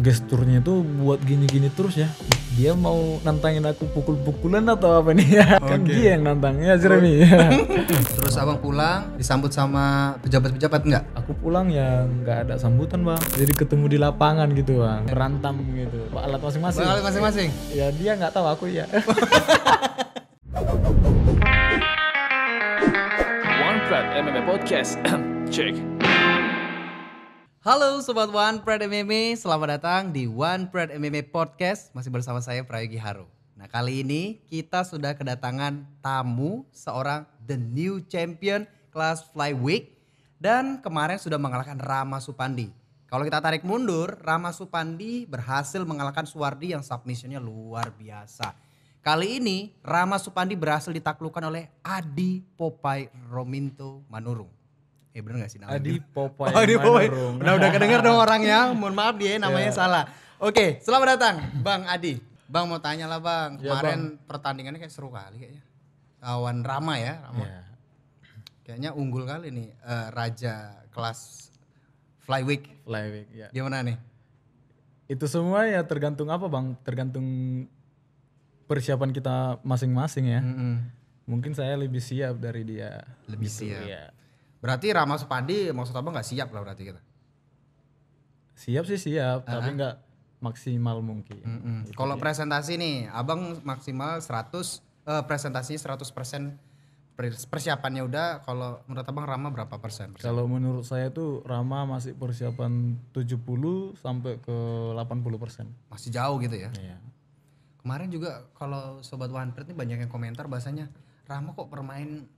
gesturnya itu buat gini-gini terus ya dia mau nantangin aku pukul-pukulan atau apa nih ya okay. kan dia yang nantangnya Jeremy terus abang pulang disambut sama pejabat-pejabat nggak aku pulang ya nggak ada sambutan bang jadi ketemu di lapangan gitu bang berantem gitu alat masing-masing alat masing-masing ya dia nggak tahu aku ya One Plat MMA Podcast check Halo Sobat One Pride MMA, selamat datang di One Pride MMA Podcast. Masih bersama saya Prayogi Haru. Nah kali ini kita sudah kedatangan tamu seorang The New Champion kelas Flyweight. Dan kemarin sudah mengalahkan Rama Supandi. Kalau kita tarik mundur, Rama Supandi berhasil mengalahkan Suwardi yang submissionnya luar biasa. Kali ini Rama Supandi berhasil ditaklukkan oleh Adi Popai Rominto Manurung. Eh bener gak sih namanya? Adi gitu. Popo Oh, Adi Popo. Nah udah kedenger dong orangnya. Mohon maaf dia ya, namanya yeah. salah. Oke, selamat datang Bang Adi. Bang mau tanya lah Bang. Iya, Kemarin bang. pertandingannya kayak seru kali kayaknya. Lawan Rama ya, Rama. Yeah. Kayaknya unggul kali nih uh, Raja kelas flyweight. Flyweight, ya. Yeah. Gimana nih? Itu semua ya tergantung apa Bang? Tergantung persiapan kita masing-masing ya. Mm -hmm. Mungkin saya lebih siap dari dia. Lebih gitu, siap. Ya Berarti Rama Supandi maksud abang nggak siap lah berarti kita. Siap sih siap, uh -huh. tapi nggak maksimal mungkin. Mm -hmm. gitu Kalau presentasi nih, abang maksimal 100 uh, presentasi 100 persen persiapannya udah kalau menurut abang Rama berapa persen? Kalau menurut saya tuh Rama masih persiapan 70 sampai ke 80 persen. Masih jauh gitu ya? Iya. Kemarin juga kalau Sobat One ini banyak yang komentar bahasanya Rama kok permain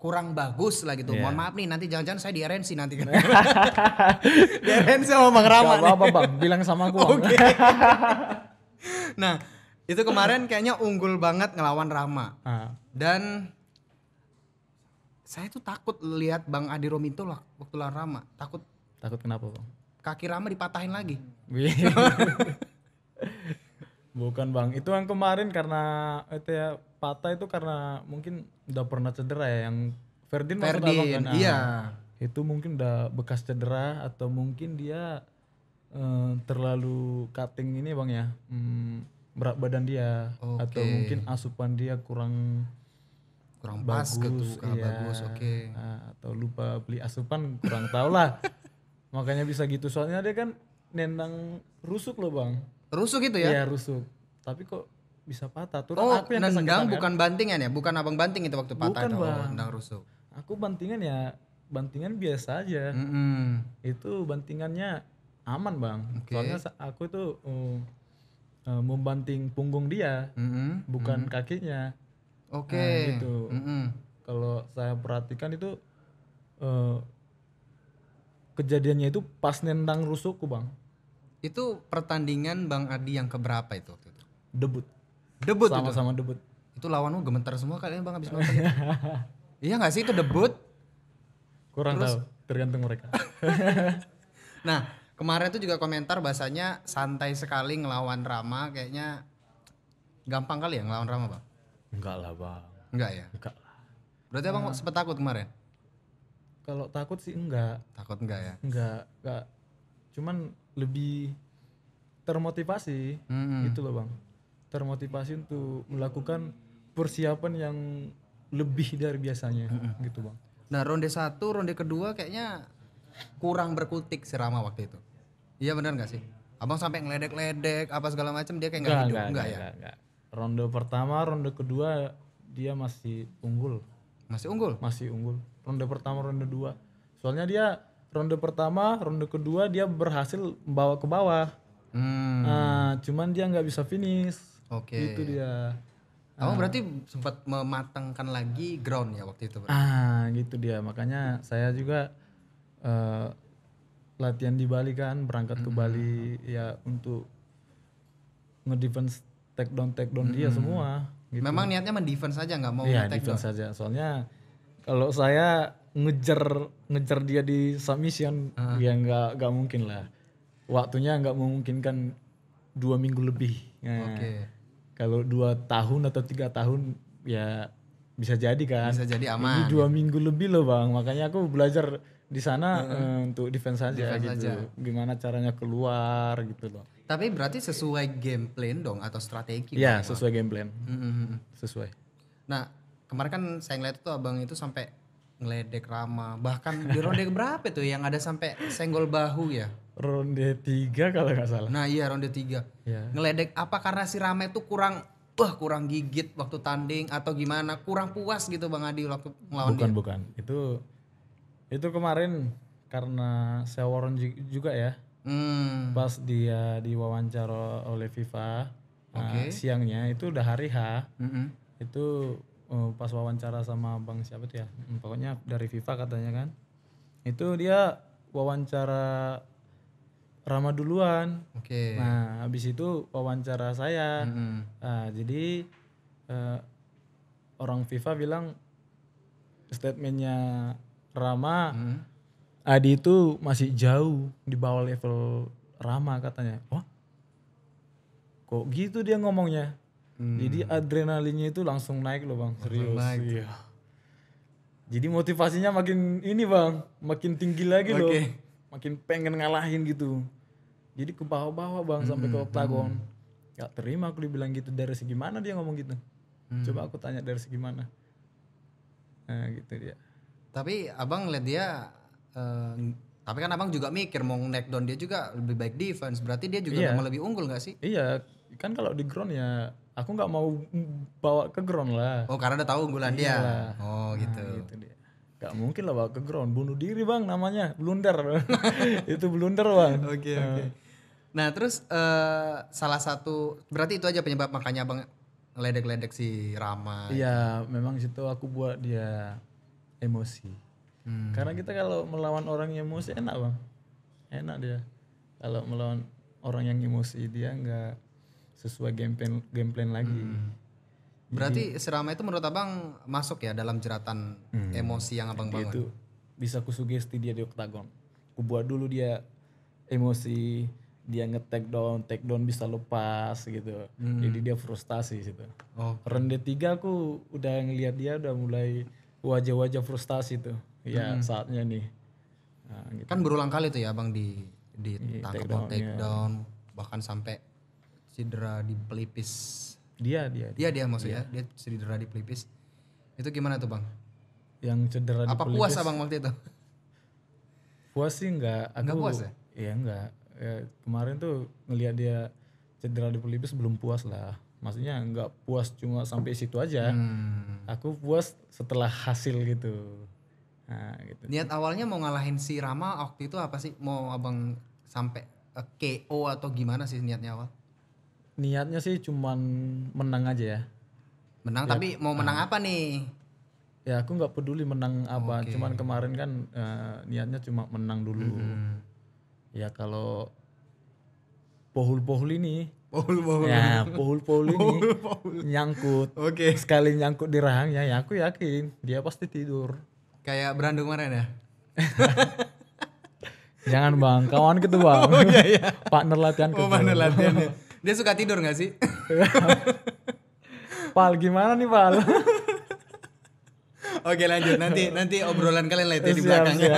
kurang bagus lah gitu. Yeah. Mohon iya. maaf nih nanti jangan-jangan saya di RNC nanti di RNC sama Bang Rama. Gak apa-apa Bang, bilang sama aku. Oke. Okay. nah, itu kemarin kayaknya unggul banget ngelawan Rama. Uh. Dan saya tuh takut lihat Bang Adi Romito lah waktu lawan Rama. Takut. Takut kenapa Bang? Kaki Rama dipatahin lagi. Bukan Bang, itu yang kemarin karena itu ya patah itu karena mungkin udah pernah cedera ya yang Ferdin, Ferdin abang kan? Ah, iya. itu mungkin udah bekas cedera atau mungkin dia eh, terlalu cutting ini bang ya hmm, berat badan dia okay. atau mungkin asupan dia kurang kurang bagus, pas gitu, iya, bagus oke okay. nah, atau lupa beli asupan kurang tau lah makanya bisa gitu soalnya dia kan nendang rusuk loh bang rusuk gitu ya? Iya rusuk. Tapi kok bisa patah. Turun oh, aku yang nendang kan? bukan kan? bantingan ya? Bukan abang banting itu waktu patah bukan, itu. Bang. nendang rusuk. Aku bantingan ya bantingan biasa aja. Mm -hmm. Itu bantingannya aman, Bang. Okay. Soalnya aku itu uh, uh, membanting punggung dia, mm -hmm. bukan mm -hmm. kakinya. Oke. Okay. Nah, gitu. Mm -hmm. Kalau saya perhatikan itu uh, kejadiannya itu pas nendang rusukku, Bang. Itu pertandingan Bang Adi yang keberapa itu waktu itu? Debut. Debut gitu. Sama-sama debut. Itu lawanmu gemetar semua kalian Bang abis nonton. Ya? iya gak sih itu debut? Kurang Terus, tahu, tergantung mereka. nah, kemarin tuh juga komentar bahasanya santai sekali ngelawan Rama kayaknya gampang kali ya ngelawan Rama, Bang? Enggak lah, Bang. Enggak ya? Enggak lah. Berarti nah, ya. sempet takut kemarin? Kalau takut sih enggak. Takut enggak ya? Enggak, enggak. Cuman lebih termotivasi hmm. gitu loh, Bang termotivasi untuk melakukan persiapan yang lebih dari biasanya gitu bang. Nah ronde satu, ronde kedua kayaknya kurang berkutik Serama waktu itu. Iya benar nggak sih? Abang sampai ngeledek-ledek apa segala macam dia kayak nggak hidup nggak ya? Enggak, enggak. Ronde pertama, ronde kedua dia masih unggul. Masih unggul? Masih unggul. Ronde pertama, ronde dua. Soalnya dia ronde pertama, ronde kedua dia berhasil membawa ke bawah. Hmm. Nah, cuman dia nggak bisa finish Oke. Okay. Itu dia. Kamu ah. berarti sempat mematangkan lagi ground ya waktu itu? Berarti? Ah, gitu dia. Makanya saya juga uh, latihan di Bali kan, berangkat mm-hmm. ke Bali ya untuk ngedefense take down take down mm-hmm. dia semua. Gitu. Memang niatnya mendefense saja nggak mau ya, take down. saja. Soalnya kalau saya ngejar ngejar dia di submission uh. ya nggak nggak mungkin lah. Waktunya nggak memungkinkan dua minggu lebih. Nah. Oke. Okay kalau dua tahun atau tiga tahun ya bisa jadi kan bisa jadi aman ini dua gitu. minggu lebih loh bang makanya aku belajar di sana hmm. untuk defense aja defense gitu aja. gimana caranya keluar gitu loh tapi berarti sesuai game plan dong atau strategi ya bang, sesuai game plan hmm. sesuai nah kemarin kan saya ngeliat tuh abang itu sampai ngeledek Rama bahkan di ronde berapa tuh yang ada sampai senggol bahu ya ronde tiga kalau nggak salah. Nah iya ronde tiga. Yeah. Ngeledek apa karena si Rame tuh kurang wah kurang gigit waktu tanding atau gimana kurang puas gitu Bang Adi waktu melawan bukan, dia. Bukan bukan itu itu kemarin karena Seworon juga ya. Hmm. Pas dia diwawancara oleh FIFA okay. Nah, siangnya itu udah hari H. Mm -hmm. Itu uh, pas wawancara sama Bang siapa tuh ya? Hmm, pokoknya dari FIFA katanya kan. Itu dia wawancara Rama duluan. Oke. Okay. Nah, habis itu wawancara saya. Mm-hmm. Nah, jadi uh, orang FIFA bilang statementnya Rama, mm-hmm. Adi itu masih jauh di bawah level Rama katanya. Wah, kok gitu dia ngomongnya? Mm. Jadi adrenalinnya itu langsung naik loh bang, serius. Naik. Iya. Jadi motivasinya makin ini bang, makin tinggi lagi okay. loh makin pengen ngalahin gitu jadi ke bawah-bawah bang sampai ke oktagon gak terima aku dibilang gitu dari segi mana dia ngomong gitu hmm. coba aku tanya dari segi mana nah gitu dia tapi abang lihat dia eh, tapi kan abang juga mikir mau naik down dia juga lebih baik defense berarti dia juga yeah. Iya. lebih unggul gak sih iya kan kalau di ground ya aku gak mau bawa ke ground lah oh karena udah tahu unggulan dia iya. oh gitu nah, gitu dia Gak mungkin lah bawa ke ground, bunuh diri bang namanya, blunder. itu blunder bang. Oke okay, oke. Okay. Nah. nah terus uh, salah satu, berarti itu aja penyebab makanya bang ngeledek-ledek si Rama. Iya gitu. memang situ aku buat dia emosi. Hmm. Karena kita kalau melawan orang yang emosi enak bang. Enak dia. Kalau melawan orang yang emosi dia nggak sesuai game plan, game plan lagi. Hmm Berarti Jadi, mm-hmm. serama itu menurut abang masuk ya dalam jeratan hmm. emosi yang abang bangun. Itu bisa kusugesti dia di oktagon. Kubuat dulu dia emosi, dia nge-take down, take down bisa lepas gitu. Hmm. Jadi dia frustasi gitu. Oh. Rende tiga aku udah ngelihat dia udah mulai wajah-wajah frustasi tuh. Ya hmm. saatnya nih. Nah, gitu. Kan berulang kali tuh ya abang di di yeah, take down, take iya. down bahkan sampai cedera di pelipis dia dia. Dia iya, dia, maksudnya, dia. dia cedera di pelipis. Itu gimana tuh, Bang? Yang cedera Apa di pelipis. Apa puasa waktu itu? Puas sih enggak. Aku, enggak puas ya? Iya, enggak. Ya, kemarin tuh ngelihat dia cedera di pelipis belum puas lah. Maksudnya enggak puas cuma sampai situ aja. Hmm. Aku puas setelah hasil gitu. Nah, gitu. Niat awalnya mau ngalahin si Rama waktu itu apa sih? Mau abang sampai uh, KO atau gimana sih niatnya awal? niatnya sih cuman menang aja ya. Menang ya, tapi mau menang uh, apa nih? Ya aku nggak peduli menang apa, okay. cuman kemarin kan uh, niatnya cuma menang dulu. Mm -hmm. Ya kalau pohul-pohul ini Pohul-pohul. Ya, pohul-pohul ini pohul, pohul. nyangkut. Oke. Okay. Sekali nyangkut di rahang ya Ya aku yakin dia pasti tidur. Kayak berandung kemarin ya? Jangan bang, kawan gitu Oh, iya, iya. partner latihan. Oh, partner latihan. Dia suka tidur gak sih? pal gimana nih pal? Oke lanjut nanti nanti obrolan kalian lah itu ya di belakangnya.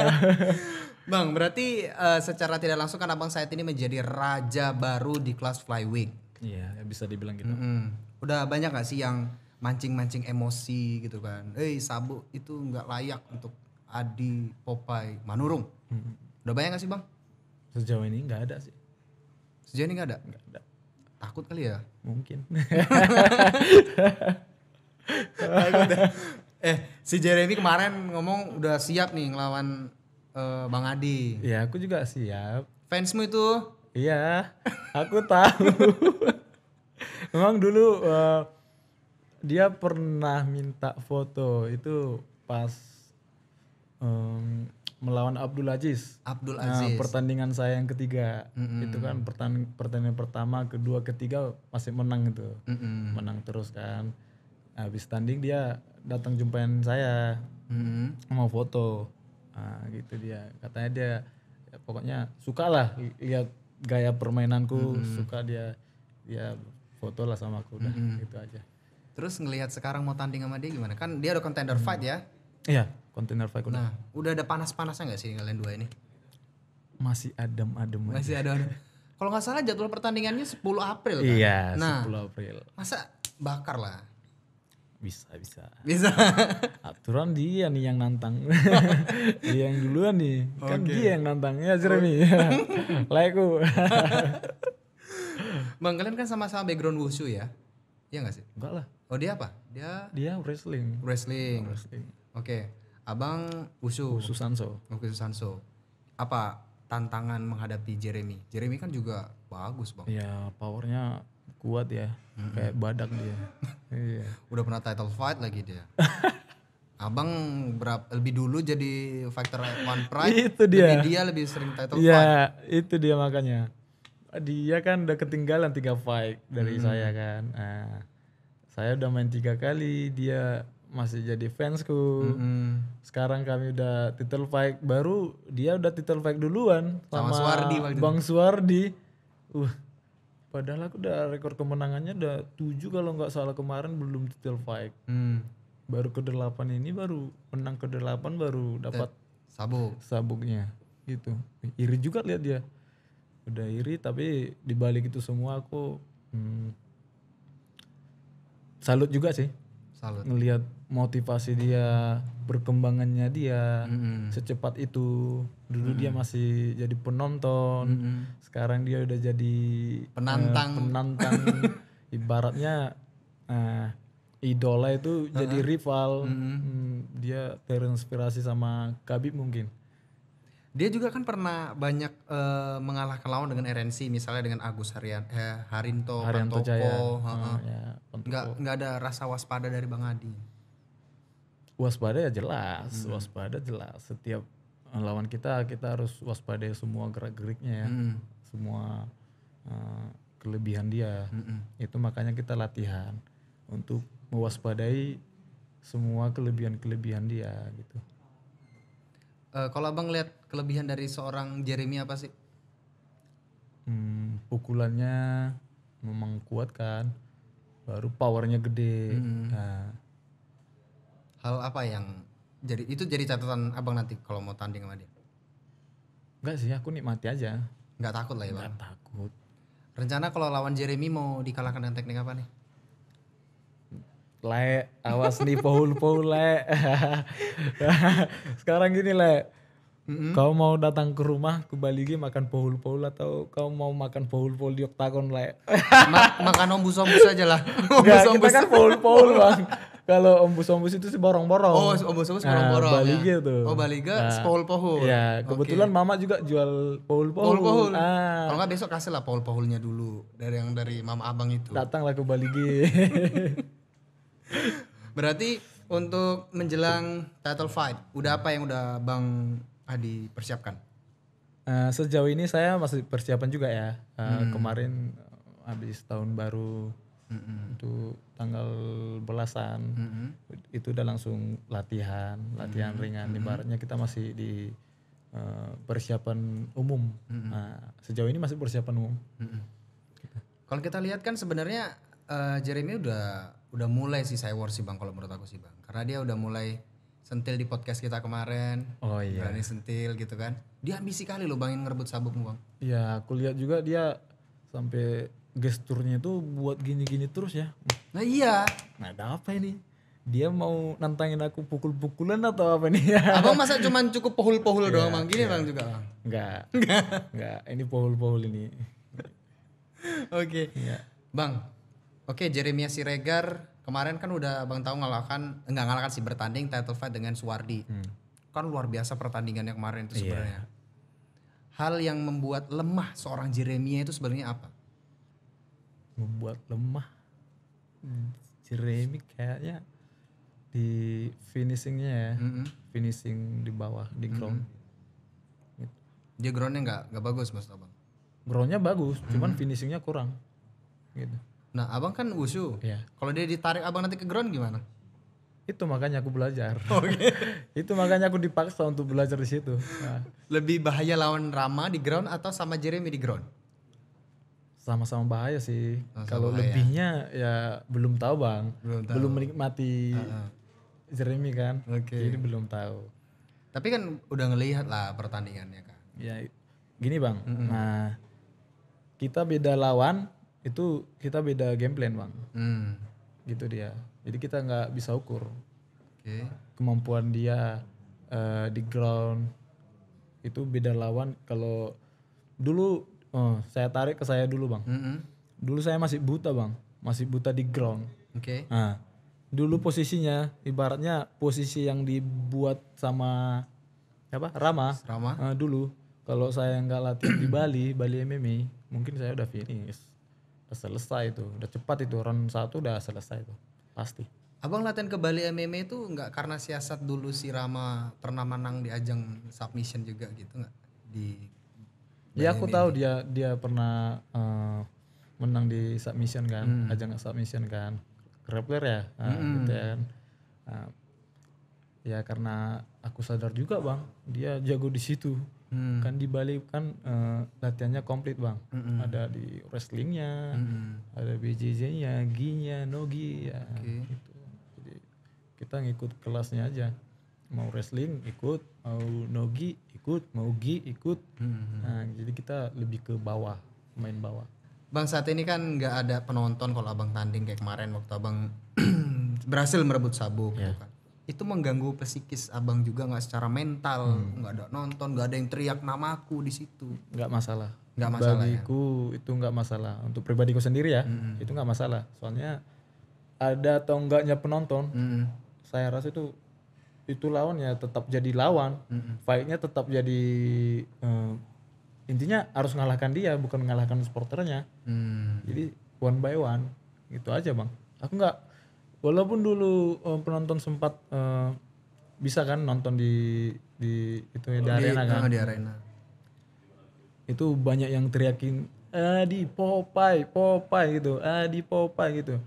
Bang, berarti uh, secara tidak langsung kan Abang saat ini menjadi raja baru di kelas flyweight. Iya, bisa dibilang gitu. Mm -hmm. Udah banyak gak sih yang mancing-mancing emosi gitu kan. Eh, Sabu itu nggak layak untuk Adi Popeye Manurung. Mm -hmm. Udah banyak gak sih, Bang? Sejauh ini nggak ada sih. Sejauh ini nggak ada? Gak ada takut kali ya mungkin ya. eh si Jeremy kemarin ngomong udah siap nih ngelawan uh, Bang Adi ya aku juga siap fansmu itu iya aku tahu memang dulu uh, dia pernah minta foto itu pas um, melawan Abdul Aziz. Abdul nah, Aziz. Nah, pertandingan saya yang ketiga. Mm-mm. Itu kan pertan pertandingan pertama, kedua, ketiga masih menang gitu, Mm-mm. Menang terus kan. Abis habis tanding dia datang jumpain saya. Mm-hmm. Mau foto. Nah, gitu dia. Katanya dia ya, pokoknya lah, lihat gaya permainanku, mm-hmm. suka dia dia foto lah sama aku udah mm-hmm. gitu aja. Terus ngelihat sekarang mau tanding sama dia gimana? Kan dia ada contender mm-hmm. fight ya? Iya kontainer vakum. Nah, udah ada panas-panasnya nggak sih kalian dua ini? Masih adem-adem Masih adem Kalau nggak salah jadwal pertandingannya 10 April kan? Iya, nah, 10 April. Masa bakar lah. Bisa, bisa. Bisa. Aturan dia nih yang nantang. dia yang duluan nih. Okay. Kan dia yang nantang. Ya Jeremy. Laiku. Bang, kalian kan sama-sama background wushu ya? Iya gak sih? Enggak lah. Oh dia apa? Dia dia wrestling. Wrestling. Wrestling. Oke. Okay. Abang Usu. Usu Sanso. Usu Sanso. Apa tantangan menghadapi Jeremy? Jeremy kan juga bagus bang. Iya powernya kuat ya. Mm-hmm. Kayak badak dia. iya. Udah pernah title fight lagi dia. Abang berapa lebih dulu jadi fighter one pride. itu dia. Lebih dia lebih sering title ya, fight. Iya itu dia makanya. Dia kan udah ketinggalan tiga fight dari hmm. saya kan. Nah, saya udah main tiga kali, dia masih jadi fansku. Mm-hmm. Sekarang kami udah title fight baru dia udah title fight duluan sama, sama Suwardi Bang itu. Suwardi. Uh. Padahal aku udah rekor kemenangannya udah 7 kalau nggak salah kemarin belum title fight. Mm. Baru ke-8 ini baru menang ke-8 baru dapat eh, sabuk. Sabuknya gitu. Iri juga lihat dia. Udah iri tapi dibalik itu semua aku hmm, salut juga sih salut ngelihat motivasi dia perkembangannya dia mm-hmm. secepat itu dulu mm-hmm. dia masih jadi penonton mm-hmm. sekarang dia udah jadi eh, penantang uh, penantang ibaratnya uh, idola itu uh-huh. jadi rival mm-hmm. hmm, dia terinspirasi sama Khabib mungkin dia juga kan pernah banyak uh, eh, mengalahkan lawan dengan RNC misalnya dengan Agus Harian eh, Harinto, Harianto Pantoko, Jaya. Uh, uh, ya, nggak nggak ada rasa waspada dari Bang Adi waspada ya jelas, hmm. waspada jelas. Setiap eh, lawan kita kita harus waspada ya semua gerak-geriknya ya. Hmm. Semua uh, kelebihan dia. Hmm. Itu makanya kita latihan untuk mewaspadai semua kelebihan-kelebihan dia gitu. Uh, kalau abang lihat kelebihan dari seorang Jeremy apa sih? Hmm, pukulannya memang kuat kan, baru powernya gede. Hmm. Nah, hal apa yang jadi itu jadi catatan abang nanti kalau mau tanding sama dia Enggak sih aku nikmati aja enggak takut lah ya bang takut rencana kalau lawan Jeremy mau dikalahkan dengan teknik apa nih le awas nih paul paul le sekarang gini le hmm Kau mau datang ke rumah ke Bali makan makan pohul-pohul atau kau mau makan pohul-pohul di Oktagon lah ya? Ma- makan ombus-ombus aja lah. ombus-ombus. Kita kan pohul-pohul bang. Kalau ombus-ombus itu sih borong-borong. Oh, ombus-ombus nah, borong-borong. Ya. Oh, nah, Bali gitu ya. tuh. Oh, Bali ga nah, pohul-pohul. ya kebetulan okay. mama juga jual pohul-pohul. Ah. Kalau nggak besok kasih lah pohul-pohulnya dulu dari yang dari mama abang itu. Datanglah ke Bali Berarti untuk menjelang title fight, udah apa yang udah Bang Ah, dipersiapkan? Uh, sejauh ini saya masih persiapan juga ya. Uh, hmm. Kemarin eh, habis tahun baru hmm itu tanggal belasan hmm itu udah langsung latihan, latihan hmm ringan. hmm Ibaratnya kita masih di uh, persiapan umum. hmm Uh, sejauh ini masih persiapan umum. hmm Kalau kita lihat kan sebenarnya uh, Jeremy udah udah mulai sih saya sih bang kalau menurut aku sih bang, karena dia udah mulai sentil di podcast kita kemarin. Oh iya. Berani sentil gitu kan. Dia ambisi kali loh bangin ngerebut sabukmu bang. Iya, aku lihat juga dia sampai gesturnya itu buat gini-gini terus ya. Nah iya. Nah ada apa ini? Dia mau nantangin aku pukul-pukulan atau apa nih? Abang masa cuman cukup pohul-pohul iya, doang bang? Gini iya. bang juga bang? Enggak. Enggak. Ini pohul-pohul ini. Oke. okay. Ya. Bang. Oke, okay, Jeremia Siregar kemarin kan udah Bang Tahu ngalahkan enggak ngalahkan sih bertanding title fight dengan Suwardi. Hmm. Kan luar biasa pertandingannya kemarin itu iya. sebenarnya. Yeah. Hal yang membuat lemah seorang Jeremia itu sebenarnya apa? Membuat lemah hmm. Jeremy kayaknya di finishingnya ya, mm -hmm. finishing di bawah di ground. Mm -hmm. gitu. Dia groundnya nggak nggak bagus mas Abang? Groundnya bagus, mm -hmm. cuman finishingnya kurang, gitu Nah, abang kan wushu. Iya. Kalau dia ditarik abang nanti ke ground gimana? Itu makanya aku belajar. Oke. Okay. itu makanya aku dipaksa untuk belajar di situ. Nah. Lebih bahaya lawan Rama di ground atau sama Jeremy di ground? Sama-sama bahaya sih. Kalau lebihnya ya belum tahu, Bang. Belum, tahu. belum menikmati uh -huh. Jeremy kan. Oke. Okay. Jadi belum tahu. Tapi kan udah ngelihat lah pertandingannya kan. Ya gini, Bang. Mm -hmm. Nah, kita beda lawan itu kita beda game plan bang hmm. gitu dia jadi kita nggak bisa ukur okay. kemampuan dia uh, di ground itu beda lawan kalau dulu uh, saya tarik ke saya dulu bang mm -hmm. dulu saya masih buta bang masih buta di ground okay. nah, dulu posisinya ibaratnya posisi yang dibuat sama apa Rama Rama uh, dulu kalau saya nggak latih di Bali Bali MMA mungkin saya udah finish selesai itu udah cepat itu round satu udah selesai itu pasti Abang latihan ke Bali MMA itu nggak karena siasat dulu si Rama pernah menang di ajang submission juga gitu nggak di Bali Ya aku MMA. tahu dia dia pernah uh, menang di submission kan, hmm. ajang submission kan. Grappler ya, nah, hmm. gitu ya kan. uh, ya karena aku sadar juga bang, dia jago di situ hmm. kan di Bali kan uh, latihannya komplit bang hmm. ada di wrestlingnya hmm. ada BJJ-nya gi-nya nogi ya okay. gitu jadi kita ngikut kelasnya aja mau wrestling ikut mau nogi ikut mau gi ikut hmm. nah jadi kita lebih ke bawah main bawah Bang saat ini kan nggak ada penonton kalau abang tanding kayak kemarin waktu abang berhasil merebut sabuk yeah. gitu ya. kan itu mengganggu psikis abang juga nggak secara mental hmm. nggak hmm. ada nonton nggak ada yang teriak namaku di situ nggak masalah nggak masalah ya? bagiku ya? itu nggak masalah untuk pribadiku sendiri ya hmm. itu nggak masalah soalnya ada atau enggaknya penonton hmm. saya rasa itu itu lawannya tetap jadi lawan hmm. fightnya tetap jadi uh, intinya harus mengalahkan dia bukan mengalahkan supporternya hmm. jadi one by one itu aja bang aku nggak walaupun dulu um, penonton sempat um, bisa kan nonton di di itu ya di, di arena kan di arena itu banyak yang teriakin Adi popai popai gitu Adi popai gitu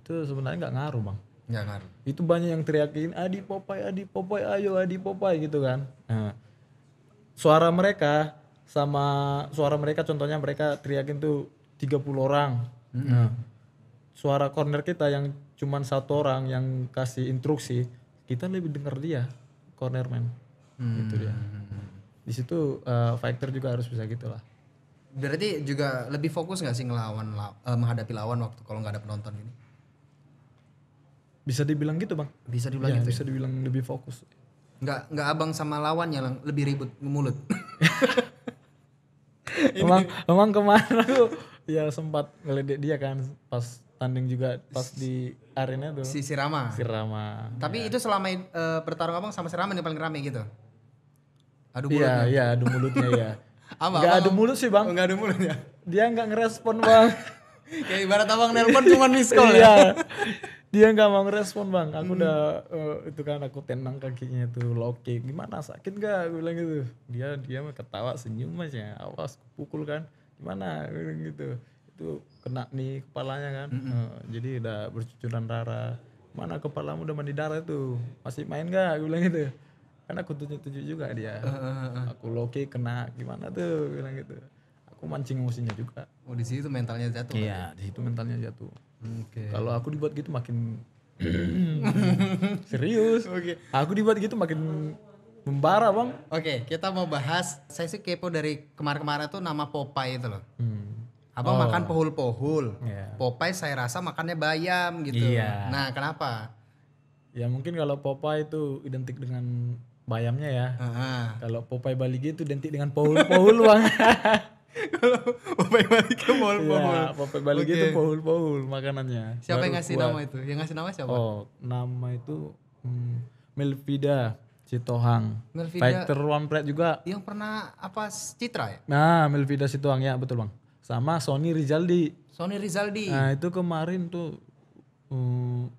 itu sebenarnya nggak ngaruh bang nggak ngaruh itu banyak yang teriakin Adi Popeye Adi popai ayo Adi popai gitu kan nah, suara mereka sama suara mereka contohnya mereka teriakin tuh 30 orang mm -hmm. nah, suara corner kita yang cuman satu orang yang kasih instruksi kita lebih dengar dia cornerman hmm. gitu dia hmm. di situ uh, fighter juga harus bisa gitulah berarti juga lebih fokus nggak sih ngelawan uh, menghadapi lawan waktu kalau nggak ada penonton ini bisa dibilang gitu bang bisa dibilang ya, gitu ya? bisa dibilang lebih fokus nggak nggak abang sama lawan yang lebih ribut mulut emang emang kemarin aku ya sempat ngeledek dia kan pas tanding juga pas di arena dulu. Si Sirama. Sirama. Tapi ya. itu selama uh, bertarung abang sama Sirama yang paling rame gitu. Adu iya, mulutnya. Iya, iya, adu mulutnya ya. Apa? gak aduh adu mulut sih bang. Gak adu mulutnya. Dia nggak ngerespon bang. Kayak ibarat abang nelpon cuma miss call ya. Iya. Dia nggak mau ngerespon bang. Aku hmm. udah uh, itu kan aku tenang kakinya itu loki. Gimana sakit gak? Aku bilang gitu. Dia dia ketawa senyum aja. Awas pukul kan. Gimana? gitu itu kena nih kepalanya kan mm -hmm. uh, jadi udah bercucuran darah mana kepalamu udah mandi darah tuh masih main gak gue bilang gitu kan aku tunjuk tunjuk juga dia uh, uh, uh. aku loki kena gimana tuh gue bilang gitu aku mancing emosinya juga oh di situ mentalnya jatuh iya di situ mentalnya jatuh okay. kalau aku dibuat gitu makin serius okay. aku dibuat gitu makin membara bang oke okay, kita mau bahas saya sih kepo dari kemarin-kemarin tuh nama Popeye itu loh hmm Abang oh. makan pohul-pohul. Yeah. Popeye saya rasa makannya bayam gitu. Yeah. Nah, kenapa? Ya mungkin kalau Popeye itu identik dengan bayamnya ya. Uh-huh. Kalau Popeye Bali itu identik dengan pohul-pohul, Bang. kalau Popeye ke pohul-pohul. Ya, Popeye Bali okay. itu pohul-pohul makanannya. Siapa Baru yang ngasih kuat. nama itu? Yang ngasih nama siapa? Oh, nama itu hmm, Melvida. Citohang. Melvida. Fighter One Plate juga. Yang pernah apa Citra ya? Nah, Melvida Citohang ya, betul Bang sama Sony Rizaldi. Sony Rizaldi. Nah, itu kemarin tuh um,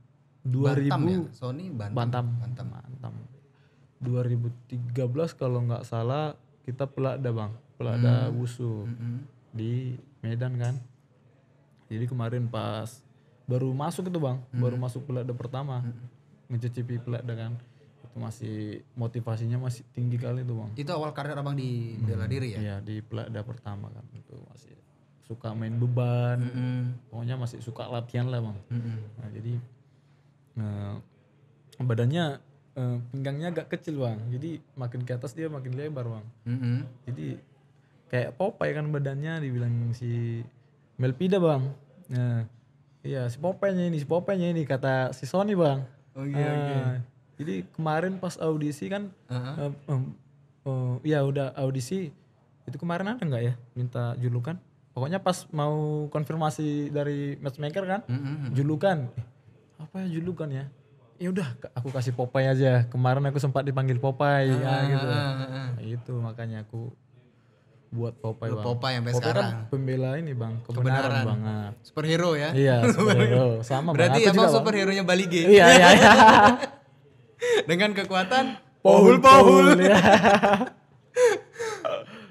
uh, ribu. Bantam ya? Sony Bantam. Bantam. Bantam. Bantam. 2013 kalau nggak salah kita pelada Bang. Pelada hmm. Wusu. Hmm. Di Medan kan. Jadi kemarin pas baru masuk itu Bang, hmm. baru masuk pelada pertama. Hmm. mencicipi pelada kan itu masih motivasinya masih tinggi kali tuh bang itu awal karir abang di bela hmm. diri ya iya di pelada pertama kan itu masih suka main beban mm -hmm. pokoknya masih suka latihan lah bang mm -hmm. nah, jadi uh, badannya uh, pinggangnya agak kecil bang jadi makin ke atas dia makin lebar bang mm -hmm. jadi kayak Popeye kan badannya dibilang si Melpida bang nah iya si Popeye-nya ini si Popeye-nya ini kata si Sony bang oh iya uh, jadi kemarin pas audisi kan uh -huh. uh, eh, um, uh, ya udah audisi itu kemarin ada nggak ya minta julukan pokoknya pas mau konfirmasi dari matchmaker kan mm -hmm. julukan eh, apa ya julukan ya ya udah aku kasih Popeye aja kemarin aku sempat dipanggil Popeye ya, ah, ya gitu ah, ah, ah. Nah, itu makanya aku buat Popeye bang Popeye yang sekarang kan pembela ini bang kebenaran, kebenaran. bang superhero ya iya superhero sama berarti bang. emang superhero nya Balige iya iya, iya. dengan kekuatan Paul Paul ya.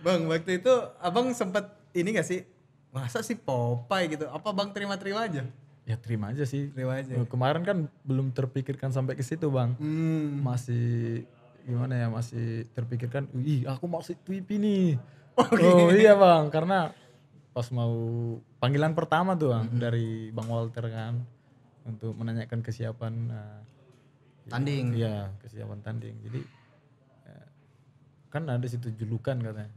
Bang, waktu itu abang sempat ini gak sih? Masa sih Popeye gitu? Apa bang terima-terima aja? Ya terima aja sih. Terima aja. Eh, kemarin kan belum terpikirkan sampai ke situ bang. Hmm. Masih gimana ya masih terpikirkan ih aku maksud Twipi nih okay. oh, oh gitu. iya bang karena pas mau panggilan pertama tuh bang -hmm. hmm. dari bang Walter kan untuk menanyakan kesiapan uh, tanding iya kesiapan tanding jadi eh, kan ada situ julukan katanya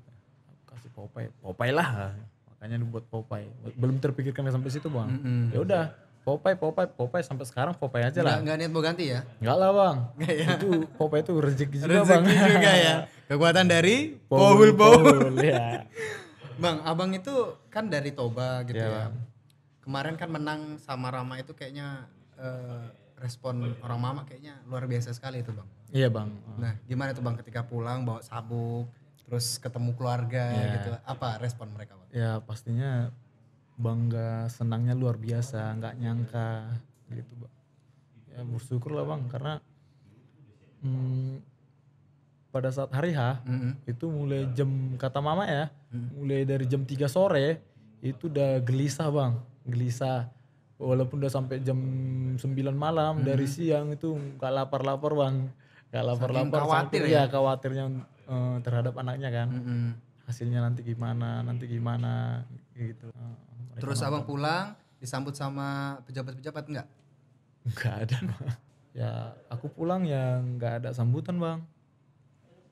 kasih Popeye Popeye lah makanya dibuat buat Popeye belum terpikirkan sampai situ bang mm -hmm. ya udah Popeye, Popeye, Popeye sampai sekarang Popeye aja lah. nggak niat mau ganti ya? nggak lah bang. Nggak ya. Itu Popeye itu rezeki juga rezeki bang. Rezeki juga ya. Kekuatan dari Paul Paul. ya. Bang, abang itu kan dari Toba gitu ya. ya. Kemarin kan menang sama Rama itu kayaknya eh, respon orang mama kayaknya luar biasa sekali itu bang. Iya bang. Nah gimana tuh bang ketika pulang bawa sabuk, terus ketemu keluarga yeah. gitu apa respon mereka bang? Ya pastinya bangga senangnya luar biasa nggak nyangka gitu bang ya bersyukur lah bang karena hmm, pada saat hari H mm -hmm. itu mulai jam kata mama ya mm -hmm. mulai dari jam 3 sore itu udah gelisah bang gelisah walaupun udah sampai jam 9 malam mm -hmm. dari siang itu nggak lapar-lapar bang nggak lapor-lapor khawatir ya? ya khawatirnya uh, terhadap anaknya kan mm -hmm. hasilnya nanti gimana nanti gimana gitu uh, terus abang pulang disambut sama pejabat-pejabat enggak enggak ada ya aku pulang ya nggak ada sambutan bang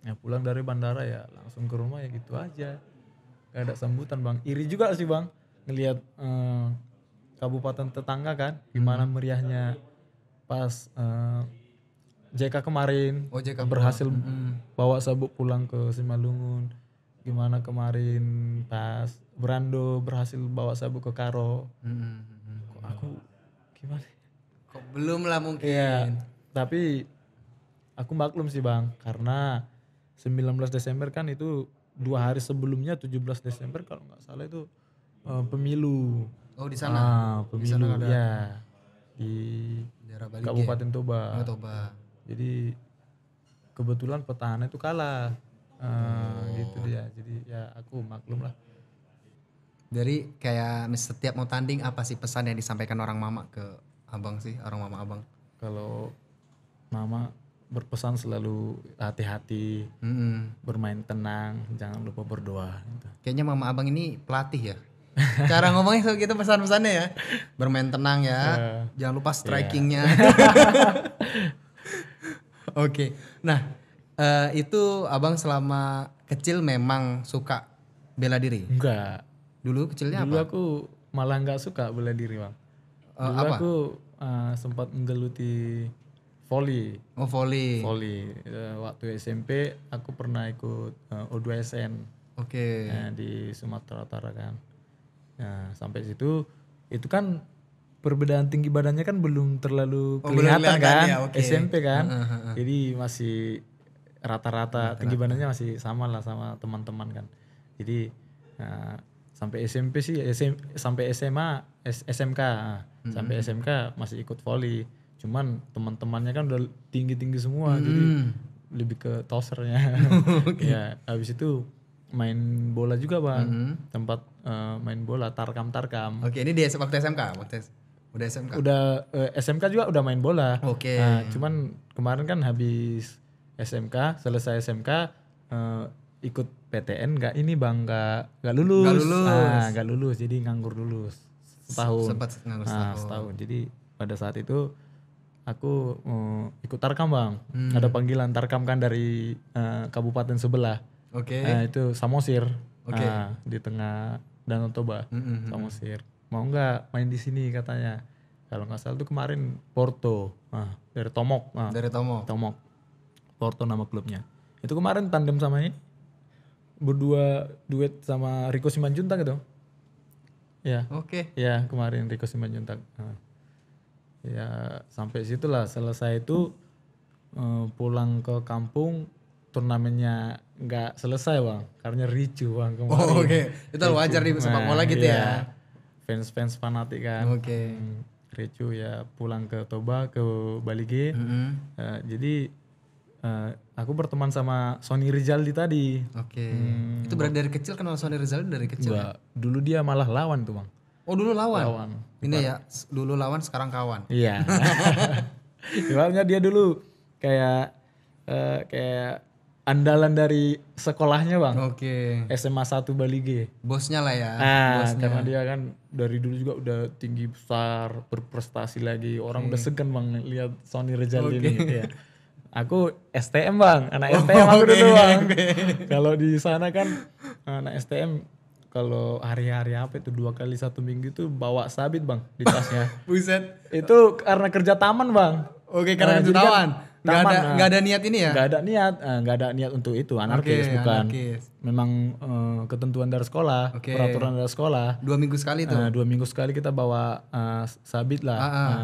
ya pulang dari bandara ya langsung ke rumah ya gitu aja nggak ada sambutan bang iri juga sih bang ngelihat eh, kabupaten tetangga kan gimana meriahnya pas eh, JK kemarin oh, JK berhasil bawa sabuk pulang ke Simalungun gimana kemarin pas Brando berhasil bawa sabuk ke Karo mm -hmm. kok aku gimana kok belum lah mungkin ya, tapi aku maklum sih bang karena 19 Desember kan itu dua hari sebelumnya 17 Desember kalau nggak salah itu uh, pemilu oh di sana ah, pemilu di sana ada. ya di Kabupaten Toba. Oh, Toba jadi kebetulan petahana itu kalah uh, oh. gitu dia jadi ya aku maklum lah dari kayak setiap mau tanding apa sih pesan yang disampaikan orang mama ke abang sih orang mama abang kalau mama berpesan selalu hati-hati mm-hmm. bermain tenang jangan lupa berdoa gitu. kayaknya mama abang ini pelatih ya cara ngomongnya kayak gitu pesan-pesannya ya bermain tenang ya uh, jangan lupa iya. strikingnya okay. Nah, uh, itu abang selama kecil memang suka bela diri? Enggak. Dulu kecilnya Dulu apa? Dulu aku malah nggak suka bela diri, Bang. Uh, Dulu apa? aku uh, sempat menggeluti volley. Oh, volley. Volley. Uh, waktu SMP aku pernah ikut uh, O2SN. Oke. Okay. Uh, di Sumatera Utara kan. Nah, sampai situ itu kan perbedaan tinggi badannya kan belum terlalu oh, kelihatan, kan ya, okay. SMP kan uh, uh, uh. jadi masih rata-rata tinggi badannya masih sama lah sama teman-teman kan jadi uh, sampai SMP sih SM, sampai SMA S, SMK ah, hmm. sampai SMK masih ikut voli, cuman teman-temannya kan udah tinggi-tinggi semua hmm. jadi lebih ke tosernya okay. ya habis itu main bola juga bang mm -hmm. tempat uh, main bola tarkam tarkam oke okay, ini di waktu SMK waktu Udah SMK. Udah uh, eh, SMK juga udah main bola. Oke. Okay. Nah, cuman kemarin kan habis SMK, selesai SMK uh, eh, ikut PTN nggak ini Bang nggak nggak lulus. Nggak lulus. Nah, lulus jadi nganggur lulus setahun. Sempat nganggur ah, setahun. Nah, setahun. Jadi pada saat itu aku uh, ikut tarkam bang hmm. ada panggilan tarkam kan dari uh, kabupaten sebelah oke okay. nah, itu samosir okay. nah, di tengah danau toba mm -hmm. samosir mau nggak main di sini katanya kalau nggak salah tuh kemarin Porto nah, dari Tomok nah, dari Tomok Tomok Porto nama klubnya itu kemarin tandem sama ini berdua duet sama Rico Simanjuntak gitu ya oke okay. ya kemarin Rico Simanjuntak nah, ya sampai situlah selesai itu eh, pulang ke kampung turnamennya nggak selesai bang karena ricu bang kemarin oh, oke okay. itu wajar di sepak nah, bola gitu ya iya fans-fans fanatik kan. Oke. Okay. Hmm, Recu ya pulang ke Toba ke Bali Mm -hmm. uh, jadi uh, aku berteman sama Sony Rizaldi tadi. Oke. Okay. Hmm, itu berarti dari kecil kenal Sony Rizaldi dari kecil enggak. ya? Dulu dia malah lawan tuh, Bang. Oh, dulu lawan. Lawan. Ini Bukan. ya, dulu lawan sekarang kawan. Iya. Soalnya dia dulu kayak uh, kayak andalan dari sekolahnya bang. Oke. Okay. SMA 1 Bali G. Bosnya lah ya. Nah, bosnya. karena dia kan dari dulu juga udah tinggi besar, berprestasi lagi. Orang okay. udah segan bang lihat Sony Rejal okay. ini. Ya. Aku STM bang, anak oh, STM aku okay, dulu bang. Okay. Kalau di sana kan anak STM kalau hari-hari apa itu dua kali satu minggu itu bawa sabit bang di tasnya. Buset. Itu karena kerja taman bang. Oke okay, karena nah, kerja kan taman. Taman, gak ada nah. gak ada niat ini ya? Gak ada niat, nggak eh, ada niat untuk itu anarkis okay, bukan. Anarkis. Memang uh, ketentuan dari sekolah, okay. peraturan dari sekolah. Dua minggu sekali tuh. Uh, dua minggu sekali kita bawa sabit lah. Ah, ah.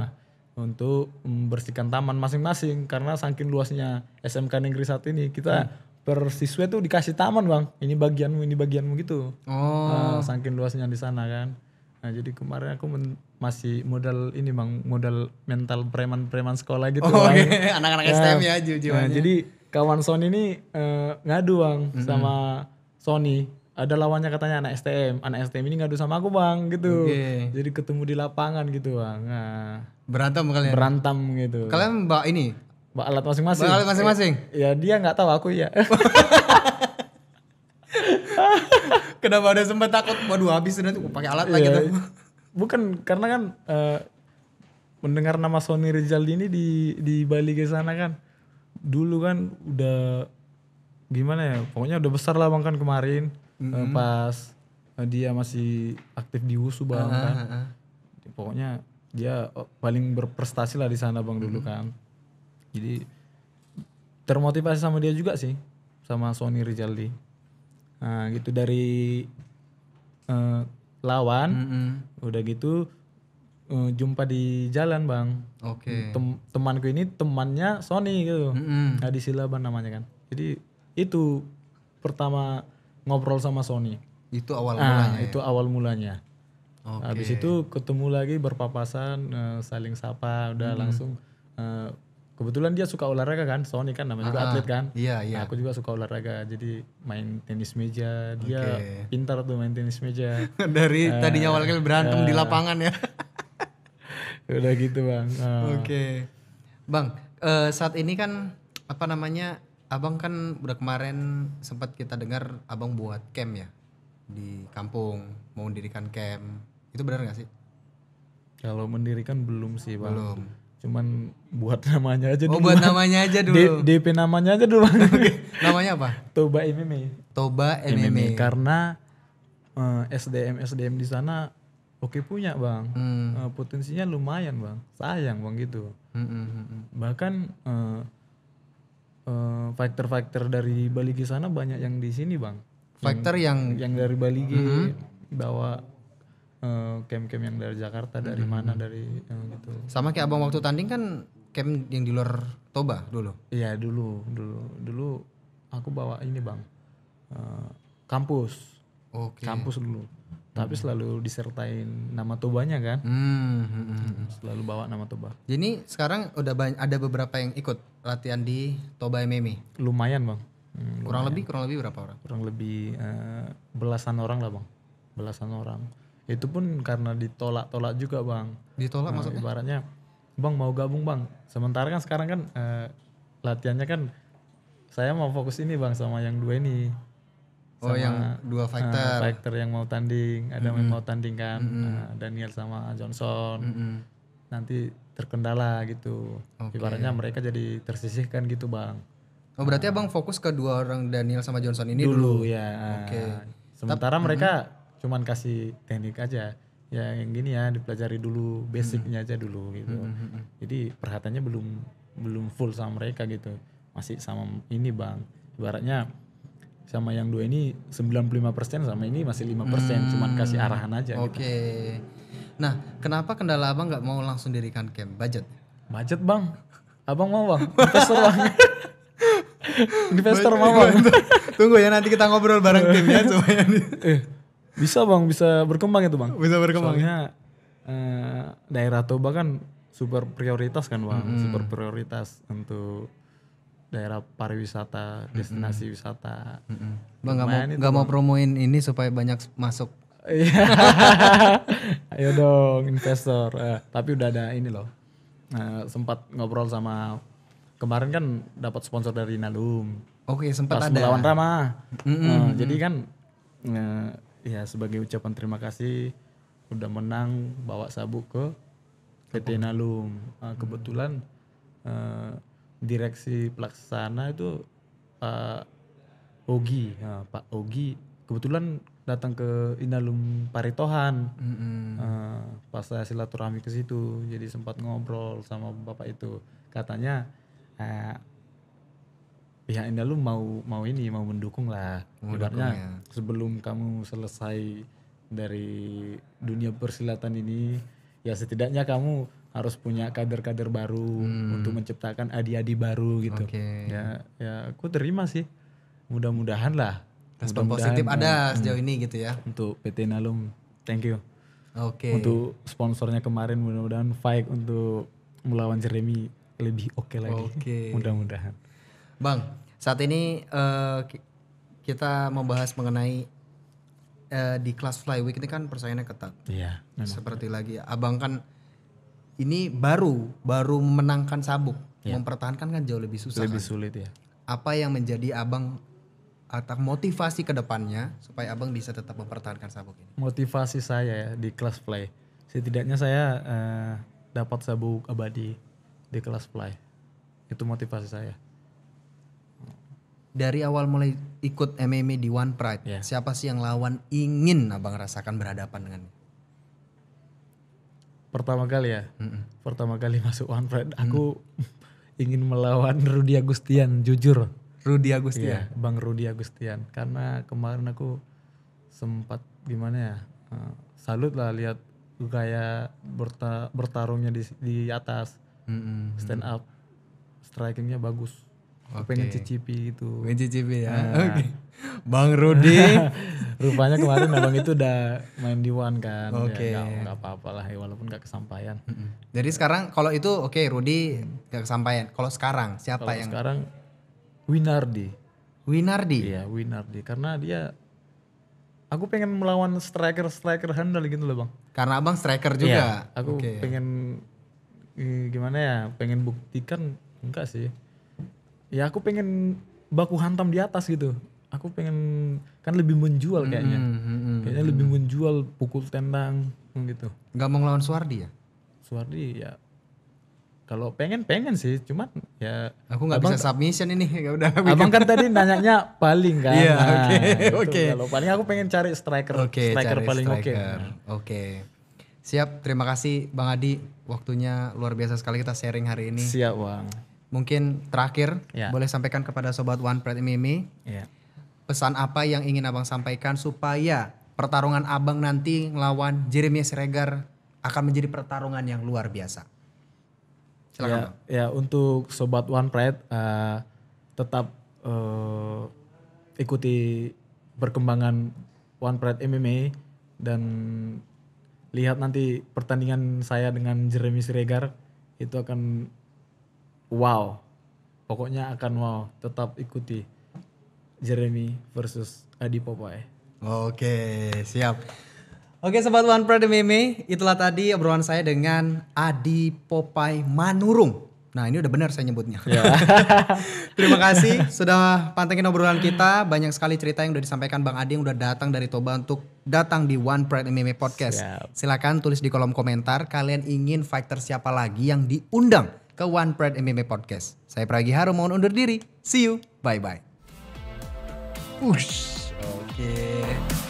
untuk membersihkan taman masing-masing karena saking luasnya SMK Negeri saat ini kita hmm per siswa tuh dikasih taman bang ini bagianmu ini bagianmu gitu oh. uh, saking luasnya di sana kan nah jadi kemarin aku masih modal ini bang modal mental preman-preman sekolah gitu oh, iya, anak-anak STM ya jujurnya Nah, jadi kawan Sony ini uh, ngadu bang mm-hmm. sama Sony ada lawannya katanya anak STM anak STM ini ngadu sama aku bang gitu okay. jadi ketemu di lapangan gitu bang nah, berantem kalian berantem gitu kalian mbak ini mbak alat masing-masing alat masing-masing ya, dia nggak tahu aku ya kenapa ada sempat takut waduh habis nanti pakai alat yeah. lagi iya. tuh bukan karena kan uh, mendengar nama Sony ini di di Bali ke sana kan dulu kan udah gimana ya pokoknya udah besar lah bang kan kemarin mm -hmm. pas dia masih aktif di Wusu bang uh, kan pokoknya dia oh, paling berprestasi lah di sana bang mm -hmm. dulu mm-hmm. kan jadi termotivasi sama dia juga sih sama Sony Rizaldi nah gitu dari uh, lawan mm -hmm. udah gitu uh, jumpa di jalan bang okay. Tem temanku ini temannya Sony gitu mm -hmm. Nah, Adi Silaban namanya kan jadi itu pertama ngobrol sama Sony itu awal ah, mulanya ya? itu ya? awal mulanya okay. habis itu ketemu lagi berpapasan uh, saling sapa udah mm -hmm. langsung uh, kebetulan dia suka olahraga kan Sony kan namanya juga ah, atlet kan iya iya nah, aku juga suka olahraga jadi main tenis meja dia okay. pintar tuh main tenis meja dari uh, tadinya awalnya berantem uh, di eh. lapangan ya udah gitu bang uh. oke okay. bang uh, saat ini kan apa namanya abang kan udah kemarin sempat kita dengar abang buat camp ya di kampung mau mendirikan camp itu benar gak sih kalau mendirikan belum sih bang belum cuman oh, buat namanya aja dulu. Oh, buat namanya aja dulu. DP namanya aja dulu. namanya apa? Toba MMA. Toba MMA. MMA karena uh, eh, SDM SDM di sana oke okay punya, Bang. Hmm. Uh, potensinya lumayan, Bang. Sayang, Bang gitu. Hmm, hmm, hmm. hmm. Bahkan uh, eh, uh, faktor-faktor dari sana banyak yang di sini, Bang. Faktor yang yang, dari Bali hmm. bawa Eh, camp camp uh, yang dari Jakarta dari hmm. mana dari uh, gitu sama kayak abang waktu tanding kan camp yang di luar Toba dulu iya dulu dulu dulu aku bawa ini bang uh, kampus okay. kampus dulu mm-hmm. tapi selalu disertain nama tobanya kan hmm, hmm, hmm. selalu bawa nama toba jadi sekarang udah banyak, ada beberapa yang ikut latihan di toba MMA lumayan bang hmm, lumayan. kurang lebih kurang lebih berapa orang kurang lebih uh, belasan orang lah bang belasan orang itu pun karena ditolak-tolak juga bang ditolak nah, maksudnya ibaratnya bang mau gabung bang sementara kan sekarang kan uh, latihannya kan saya mau fokus ini bang sama yang dua ini oh, sama, oh yang dua eh, fighter uh, fighter yang mau tanding ada mm -hmm. yang mau tanding kan mm -hmm. uh, Daniel sama Johnson mm -hmm. nanti terkendala gitu okay. ibaratnya mereka jadi tersisihkan gitu bang oh berarti uh, abang fokus ke dua orang Daniel sama Johnson ini dulu, dulu. ya oke okay. sementara Tep, mereka mm -hmm cuman kasih teknik aja ya yang gini ya dipelajari dulu basicnya hmm. aja dulu gitu hmm, hmm, jadi perhatiannya belum belum full sama mereka gitu masih sama ini bang ibaratnya sama yang dua ini 95% sama ini masih 5% hmm. cuman kasih arahan aja gitu. Oke. Okay. Gitu. Nah, kenapa kendala Abang nggak mau langsung dirikan camp? Budget. Budget, Bang. Abang mau, Bang. Investor, Bang. Investor mau, Bang. Tunggu ya nanti kita ngobrol bareng tim timnya supaya eh, bisa bang, bisa berkembang itu bang. Bisa berkembang. Ya? Soalnya eh, daerah Toba kan super prioritas kan bang, mm -hmm. super prioritas untuk daerah pariwisata, destinasi mm -hmm. wisata. Mm Bang nggak mau nggak mau promoin ini supaya banyak masuk. Iya. ayo dong investor. Eh, tapi udah ada ini loh. Eh, sempat ngobrol sama kemarin kan dapat sponsor dari Nalum. Oke, okay, sempat Pas ada. Melawan Rama. Mm -hmm. eh, jadi kan eh, ya sebagai ucapan terima kasih udah menang bawa sabuk ke PT Nalum. Uh, kebetulan uh, direksi pelaksana itu Pak Ogi, uh, Pak Ogi kebetulan datang ke Inalum Paritohan. Mm-hmm. Uh, pas saya silaturahmi ke situ, jadi sempat ngobrol sama bapak itu. Katanya uh, pihak ya, Indah lu mau mau ini mau mendukung lah. Ibaratnya ya. sebelum kamu selesai dari dunia persilatan ini ya setidaknya kamu harus punya kader-kader baru hmm. untuk menciptakan adi-adi baru gitu. Okay. Ya ya aku terima sih. Mudah-mudahan lah. Respon mudah positif ya. ada ya, sejauh hmm. ini gitu ya. Untuk PT Nalum. Thank you. Oke. Okay. Untuk sponsornya kemarin mudah-mudahan fight untuk melawan Jeremy lebih oke okay lagi. Okay. Mudah-mudahan. Bang, saat ini uh, kita membahas mengenai uh, di kelas flyweight ini kan persaingannya ketat. Iya. Memang. Seperti lagi Abang kan ini baru baru memenangkan sabuk, ya. mempertahankan kan jauh lebih susah. Lebih kan? sulit ya. Apa yang menjadi Abang atau motivasi kedepannya supaya Abang bisa tetap mempertahankan sabuk ini? Motivasi saya ya di kelas play. Setidaknya saya uh, dapat sabuk abadi di kelas play. Itu motivasi saya dari awal mulai ikut MMA di One Pride, yeah. siapa sih yang lawan ingin abang rasakan berhadapan dengan? Pertama kali ya, mm -mm. pertama kali masuk One Pride, aku mm. ingin melawan Rudy Agustian, jujur. Rudy Agustian, iya, Bang Rudy Agustian, karena kemarin aku sempat gimana ya, eh, salut lah lihat gaya berta bertarungnya di di atas, mm -mm. stand up, strikingnya bagus okay. pengen cicipi itu pengen cicipi ya nah. oke okay. bang Rudi rupanya kemarin abang itu udah main di One kan ya, oke okay. nggak apa-apa lah ya, walaupun nggak kesampaian jadi sekarang kalau itu oke okay, Rudi nggak kesampaian kalau sekarang siapa kalo yang sekarang Winardi Winardi iya Winardi karena dia aku pengen melawan striker striker handal gitu loh bang karena abang striker juga iya, aku okay. pengen eh, gimana ya pengen buktikan enggak sih ya aku pengen baku hantam di atas gitu aku pengen kan lebih menjual kayaknya mm -hmm. kayaknya lebih menjual pukul tendang gitu nggak mau ngelawan Suardi ya Suardi ya kalau pengen pengen sih cuman ya aku nggak bisa submission ini ya udah abang kan tadi nanyanya paling kan iya nah, oke oke kalau paling aku pengen cari striker okay, striker cari paling oke nah. oke okay. okay. siap terima kasih bang Adi waktunya luar biasa sekali kita sharing hari ini siap bang Mungkin terakhir yeah. boleh sampaikan kepada sobat One Pride Mimi yeah. pesan apa yang ingin abang sampaikan supaya pertarungan abang nanti melawan Jeremy Siregar akan menjadi pertarungan yang luar biasa. Ya, ya untuk sobat One Pride uh, tetap uh, ikuti perkembangan One Pride MMA dan lihat nanti pertandingan saya dengan Jeremy Siregar itu akan wow. Pokoknya akan wow. Tetap ikuti Jeremy versus Adi Popeye. Oke, siap. Oke sobat One Pride Meme, itulah tadi obrolan saya dengan Adi Popeye Manurung. Nah ini udah benar saya nyebutnya. Yeah. Terima kasih sudah pantengin obrolan kita. Banyak sekali cerita yang udah disampaikan Bang Adi yang udah datang dari Toba untuk datang di One Pride MMA Podcast. Siap. Silakan tulis di kolom komentar kalian ingin fighter siapa lagi yang diundang ke One Pred MMA Podcast. Saya Pragi Harum mohon undur diri. See you. Bye bye. Ush. Oke. Okay.